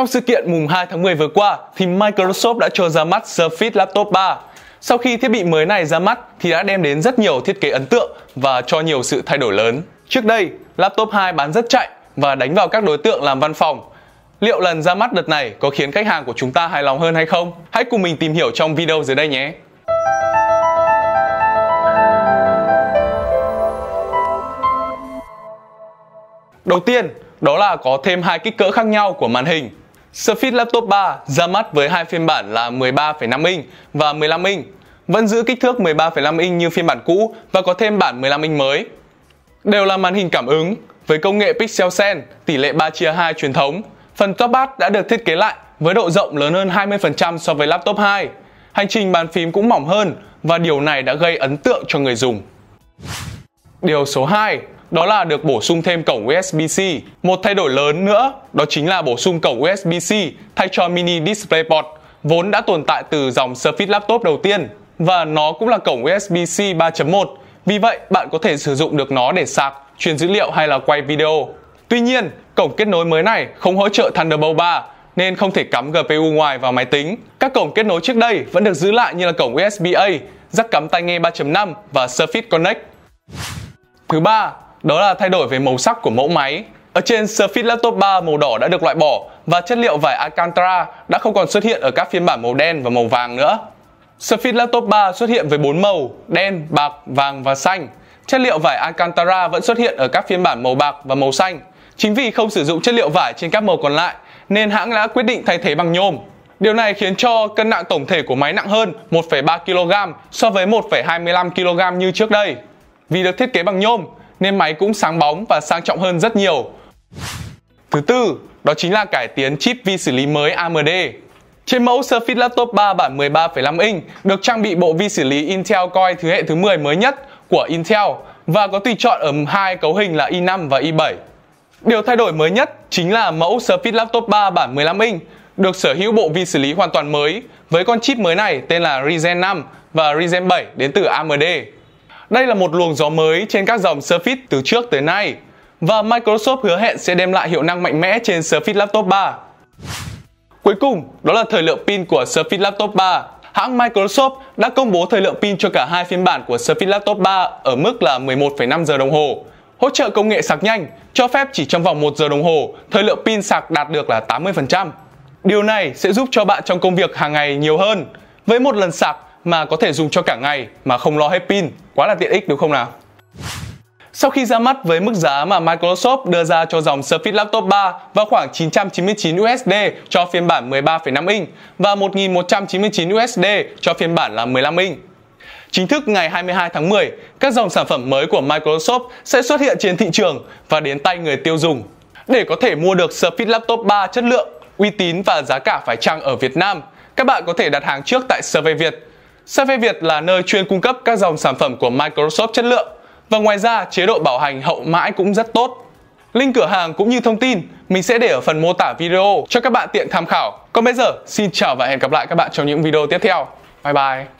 Trong sự kiện mùng 2 tháng 10 vừa qua thì Microsoft đã cho ra mắt Surface Laptop 3. Sau khi thiết bị mới này ra mắt thì đã đem đến rất nhiều thiết kế ấn tượng và cho nhiều sự thay đổi lớn. Trước đây, laptop 2 bán rất chạy và đánh vào các đối tượng làm văn phòng. Liệu lần ra mắt đợt này có khiến khách hàng của chúng ta hài lòng hơn hay không? Hãy cùng mình tìm hiểu trong video dưới đây nhé. Đầu tiên, đó là có thêm hai kích cỡ khác nhau của màn hình Surface Laptop 3 ra mắt với hai phiên bản là 13,5 inch và 15 inch, vẫn giữ kích thước 13,5 inch như phiên bản cũ và có thêm bản 15 inch mới. Đều là màn hình cảm ứng với công nghệ pixel sense tỷ lệ 3 chia 2 truyền thống. Phần top bát đã được thiết kế lại với độ rộng lớn hơn 20% so với laptop 2. Hành trình bàn phím cũng mỏng hơn và điều này đã gây ấn tượng cho người dùng. Điều số 2, đó là được bổ sung thêm cổng USB-C. Một thay đổi lớn nữa đó chính là bổ sung cổng USB-C thay cho mini DisplayPort vốn đã tồn tại từ dòng Surface Laptop đầu tiên và nó cũng là cổng USB-C 3.1. Vì vậy, bạn có thể sử dụng được nó để sạc, truyền dữ liệu hay là quay video. Tuy nhiên, cổng kết nối mới này không hỗ trợ Thunderbolt 3 nên không thể cắm GPU ngoài vào máy tính. Các cổng kết nối trước đây vẫn được giữ lại như là cổng USB-A, rắc cắm tai nghe 3.5 và Surface Connect. Thứ ba, đó là thay đổi về màu sắc của mẫu máy. Ở trên Surface Laptop 3 màu đỏ đã được loại bỏ và chất liệu vải Alcantara đã không còn xuất hiện ở các phiên bản màu đen và màu vàng nữa. Surface Laptop 3 xuất hiện với 4 màu, đen, bạc, vàng và xanh. Chất liệu vải Alcantara vẫn xuất hiện ở các phiên bản màu bạc và màu xanh. Chính vì không sử dụng chất liệu vải trên các màu còn lại, nên hãng đã quyết định thay thế bằng nhôm. Điều này khiến cho cân nặng tổng thể của máy nặng hơn 1,3 kg so với 1,25 kg như trước đây. Vì được thiết kế bằng nhôm, nên máy cũng sáng bóng và sang trọng hơn rất nhiều. Thứ tư, đó chính là cải tiến chip vi xử lý mới AMD. Trên mẫu Surface Laptop 3 bản 13,5 inch được trang bị bộ vi xử lý Intel Core thế hệ thứ 10 mới nhất của Intel và có tùy chọn ở hai cấu hình là i5 và i7. Điều thay đổi mới nhất chính là mẫu Surface Laptop 3 bản 15 inch được sở hữu bộ vi xử lý hoàn toàn mới với con chip mới này tên là Ryzen 5 và Ryzen 7 đến từ AMD. Đây là một luồng gió mới trên các dòng Surface từ trước tới nay và Microsoft hứa hẹn sẽ đem lại hiệu năng mạnh mẽ trên Surface Laptop 3. Cuối cùng, đó là thời lượng pin của Surface Laptop 3. Hãng Microsoft đã công bố thời lượng pin cho cả hai phiên bản của Surface Laptop 3 ở mức là 11,5 giờ đồng hồ. Hỗ trợ công nghệ sạc nhanh cho phép chỉ trong vòng 1 giờ đồng hồ, thời lượng pin sạc đạt được là 80%. Điều này sẽ giúp cho bạn trong công việc hàng ngày nhiều hơn. Với một lần sạc, mà có thể dùng cho cả ngày mà không lo hết pin. Quá là tiện ích đúng không nào? Sau khi ra mắt với mức giá mà Microsoft đưa ra cho dòng Surface Laptop 3 vào khoảng 999 USD cho phiên bản 13,5 inch và 1199 USD cho phiên bản là 15 inch. Chính thức ngày 22 tháng 10, các dòng sản phẩm mới của Microsoft sẽ xuất hiện trên thị trường và đến tay người tiêu dùng. Để có thể mua được Surface Laptop 3 chất lượng, uy tín và giá cả phải chăng ở Việt Nam, các bạn có thể đặt hàng trước tại Survey Việt Safeway Việt là nơi chuyên cung cấp các dòng sản phẩm của Microsoft chất lượng và ngoài ra chế độ bảo hành hậu mãi cũng rất tốt. Link cửa hàng cũng như thông tin mình sẽ để ở phần mô tả video cho các bạn tiện tham khảo. Còn bây giờ, xin chào và hẹn gặp lại các bạn trong những video tiếp theo. Bye bye!